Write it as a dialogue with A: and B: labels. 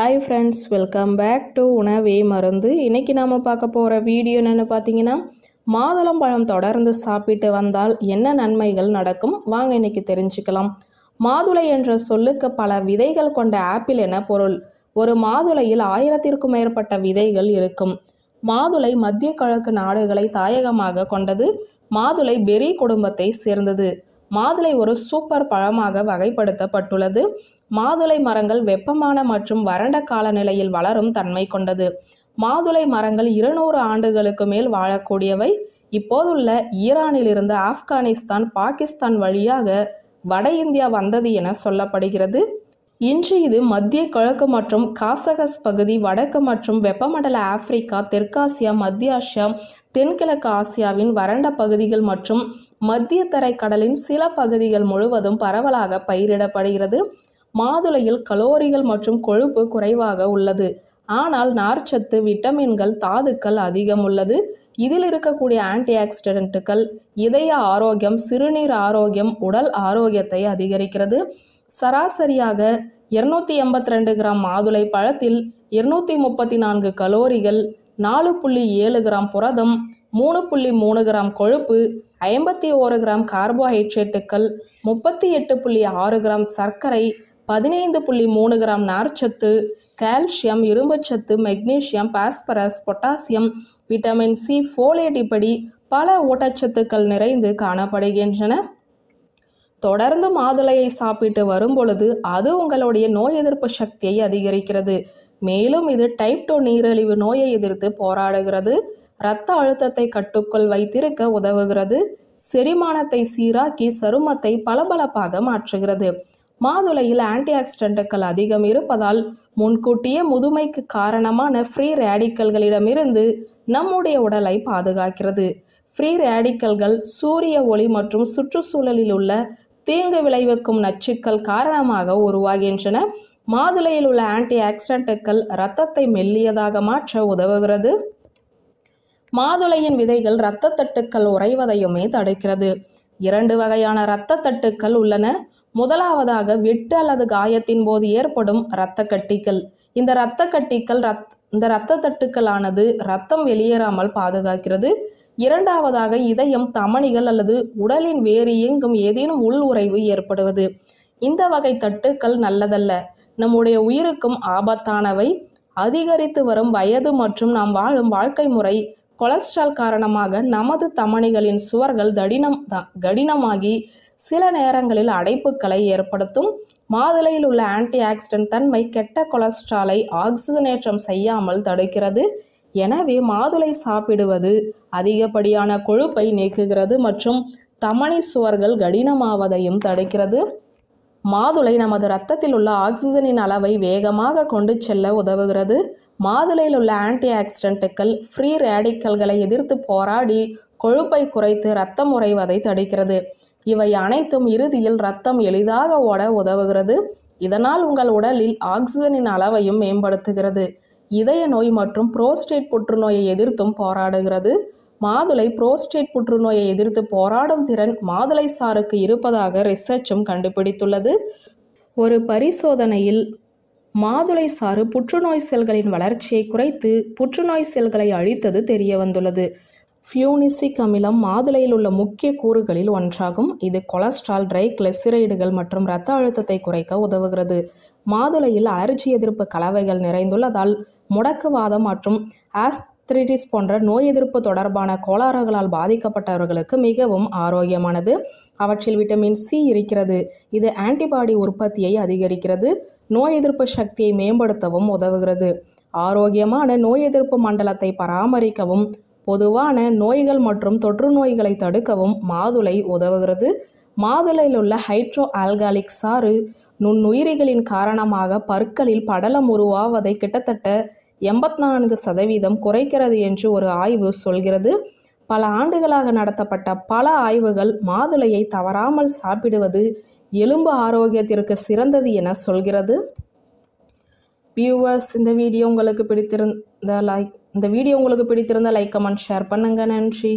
A: hi friends welcome back to Unave Marundhu இன்றைக்கி நாம் பார்க்க போகிற வீடியோ என்னென்னு பார்த்தீங்கன்னா மாதுளம் பழம் தொடர்ந்து சாப்பிட்டு வந்தால் என்ன நன்மைகள் நடக்கும் வாங்க இன்றைக்கி தெரிஞ்சுக்கலாம் மாதுளை என்ற சொல்லுக்கு பல விதைகள் கொண்ட ஆப்பிள் என பொருள் ஒரு மாதுளையில் ஆயிரத்திற்கும் மேற்பட்ட விதைகள் இருக்கும் மாதுளை மத்திய கிழக்கு நாடுகளை தாயகமாக கொண்டது மாதுளை பெரி குடும்பத்தை சேர்ந்தது மாதுளை ஒரு சூப்பர் பழமாக வகைப்படுத்தப்பட்டுள்ளது மாதுளை மரங்கள் வெப்பமான மற்றும் வறண்ட காலநிலையில் வளரும் தன்மை கொண்டது மாதுளை மரங்கள் இருநூறு ஆண்டுகளுக்கு மேல் வாழக்கூடியவை இப்போதுள்ள ஈரானிலிருந்து ஆப்கானிஸ்தான் பாகிஸ்தான் வழியாக வட இந்தியா வந்தது என சொல்லப்படுகிறது இன்று இது மத்திய கிழக்கு மற்றும் காசகஸ் பகுதி வடக்கு மற்றும் வெப்பமண்டல ஆப்பிரிக்கா தெற்காசியா மத்திய ஆசியா தென்கிழக்கு ஆசியாவின் வறண்ட பகுதிகள் மற்றும் மத்திய தரை கடலின் சில பகுதிகள் முழுவதும் பரவலாக பயிரிடப்படுகிறது மாதுளையில் கலோரிகள் மற்றும் கொழுப்பு குறைவாக உள்ளது ஆனால் நார்ச்சத்து விட்டமின்கள் தாதுக்கள் அதிகம் உள்ளது இதில் இருக்கக்கூடிய ஆன்டி ஆக்சிடென்ட்டுகள் இதய ஆரோக்கியம் சிறுநீர் ஆரோக்கியம் உடல் ஆரோக்கியத்தை அதிகரிக்கிறது சராசரியாக இருநூத்தி எண்பத்தி ரெண்டு கிராம் மாதுளை பழத்தில் இருநூத்தி முப்பத்தி நான்கு கலோரிகள் நாலு புள்ளி ஏழு கிராம் புரதம் மூணு புள்ளி மூணு கிராம் கொழுப்பு ஐம்பத்தி ஓரு கிராம் கார்போஹைட்ரேட்டுகள் முப்பத்தி எட்டு புள்ளி ஆறு கிராம் சர்க்கரை பதினைந்து புள்ளி மூணு கிராம் நார்ச்சத்து கால்சியம் இரும்புச்சத்து magnesium phosphorus potassium vitamin C folate இப்படி பல ஊட்டச்சத்துக்கள் நிறைந்து காணப்படுகின்றன தொடர்ந்து மாதுளையை சாப்பிட்டு வரும்பொழுது அது உங்களுடைய நோய் எதிர்ப்பு சக்தியை அதிகரிக்கிறது மேலும் இது டைப் டூ நீரிழிவு நோயை எதிர்த்து போராடுகிறது இரத்த அழுத்தத்தை கட்டுக்குள் வைத்திருக்க உதவுகிறது செரிமானத்தை சீராக்கி சருமத்தை பளபளப்பாக மாற்றுகிறது மாதுளையில் ஆன்டி ஆக்சிடென்ட்டுகள் அதிகம் இருப்பதால் முன்கூட்டியே முதுமைக்கு காரணமான ஃப்ரீ ரேடிக்கல்களிடமிருந்து நம்முடைய உடலை பாதுகாக்கிறது ஃப்ரீ ரேடிக்கல்கள் சூரிய ஒளி மற்றும் சுற்றுச்சூழலில் உள்ள தீங்கு விளைவிக்கும் நச்சுக்கள் காரணமாக உருவாகின்றன மாதுளையில் உள்ள ஆன்டி ஆக்சிடென்ட்டுகள் இரத்தத்தை மெல்லியதாக மாற்ற உதவுகிறது மாதுளையின் விதைகள் இரத்த தட்டுக்கள் உறைவதையுமே தடுக்கிறது இரண்டு வகையான இரத்த தட்டுக்கள் உள்ளன முதலாவதாக வெட்டு அல்லது காயத்தின் போது ஏற்படும் இரத்த கட்டிக்கள் இந்த இரத்த கட்டிக்கள் ரத் இந்த இரத்த தட்டுக்களானது ரத்தம் வெளியேறாமல் பாதுகாக்கிறது இரண்டாவதாக இதயம் தமணிகள் அல்லது உடலின் வேறு எங்கும் ஏதேனும் உள் உறைவு ஏற்படுவது இந்த வகை தட்டுக்கள் நல்லதல்ல நம்முடைய உயிருக்கும் ஆபத்தானவை அதிகரித்து வரும் வயது மற்றும் நாம் வாழும் வாழ்க்கை முறை கொலஸ்ட்ரால் காரணமாக நமது தமனிகளின் சுவர்கள் தடினம் கடினமாகி சில நேரங்களில் அடைப்புகளை ஏற்படுத்தும் மாதுளையில் உள்ள ஆன்டி ஆக்சிடென்ட் தன்மை கெட்ட கொலஸ்ட்ராலை ஆக்சிஜனேற்றம் செய்யாமல் தடுக்கிறது எனவே மாதுளை சாப்பிடுவது அதிகப்படியான கொழுப்பை நீக்குகிறது மற்றும் தமனி சுவர்கள் கடினமாவதையும் தடுக்கிறது மாதுளை நமது இரத்தத்தில் உள்ள ஆக்சிஜனின் அளவை வேகமாக கொண்டு செல்ல உதவுகிறது மாதுளையில் உள்ள ஆன்டி ஆக்சிடென்ட்டுகள் ஃப்ரீ ரேடிக்கல்களை எதிர்த்து போராடி கொழுப்பை குறைத்து ரத்தம் உறைவதை தடுக்கிறது இவை அனைத்தும் இறுதியில் ரத்தம் எளிதாக ஓட உதவுகிறது இதனால் உங்கள் உடலில் ஆக்சிஜனின் அளவையும் மேம்படுத்துகிறது இதய நோய் மற்றும் புரோஸ்டேட் புற்றுநோயை எதிர்த்தும் போராடுகிறது மாதுளை புரோஸ்டேட் புற்றுநோயை எதிர்த்து போராடும் திறன் மாதுளை சாருக்கு இருப்பதாக ரிசர்ச்சும் கண்டுபிடித்துள்ளது ஒரு பரிசோதனையில் மாதுளை சாறு புற்றுநோய் செல்களின் வளர்ச்சியை குறைத்து புற்றுநோய் செல்களை அழித்தது தெரிய வந்துள்ளது ஃபியூனிசிக் அமிலம் மாதுளையில் உள்ள முக்கிய கூறுகளில் ஒன்றாகும் இது கொலஸ்ட்ரால் ட்ரை கிளெசிரைடுகள் மற்றும் இரத்த அழுத்தத்தை குறைக்க உதவுகிறது மாதுளையில் அலர்ஜி எதிர்ப்பு கலவைகள் நிறைந்துள்ளதால் முடக்குவாதம் மற்றும் ஆஸ் ஆர்த்ரிட்டிஸ் போன்ற நோய் எதிர்ப்பு தொடர்பான கோளாறுகளால் பாதிக்கப்பட்டவர்களுக்கு மிகவும் ஆரோக்கியமானது அவற்றில் விட்டமின் சி இருக்கிறது இது ஆன்டிபாடி உற்பத்தியை அதிகரிக்கிறது நோய் எதிர்ப்பு சக்தியை மேம்படுத்தவும் உதவுகிறது ஆரோக்கியமான நோய் எதிர்ப்பு மண்டலத்தை பராமரிக்கவும் பொதுவான நோய்கள் மற்றும் தொற்று நோய்களை தடுக்கவும் மாதுளை உதவுகிறது மாதுளையில் உள்ள ஹைட்ரோ ஆல்காலிக் சாறு நுண்ணுயிரிகளின் காரணமாக பற்களில் படலம் உருவாவதை கிட்டத்தட்ட எண்பத்தி நான்கு சதவீதம் குறைக்கிறது என்று ஒரு ஆய்வு சொல்கிறது பல ஆண்டுகளாக நடத்தப்பட்ட பல ஆய்வுகள் மாதுளையை தவறாமல் சாப்பிடுவது எலும்பு ஆரோக்கியத்திற்கு சிறந்தது என சொல்கிறது வியூவர்ஸ் இந்த வீடியோ உங்களுக்கு பிடித்திருந்த லைக் இந்த வீடியோ உங்களுக்கு பிடித்திருந்த லைக் கமெண்ட் ஷேர் பண்ணுங்கள் நன்றி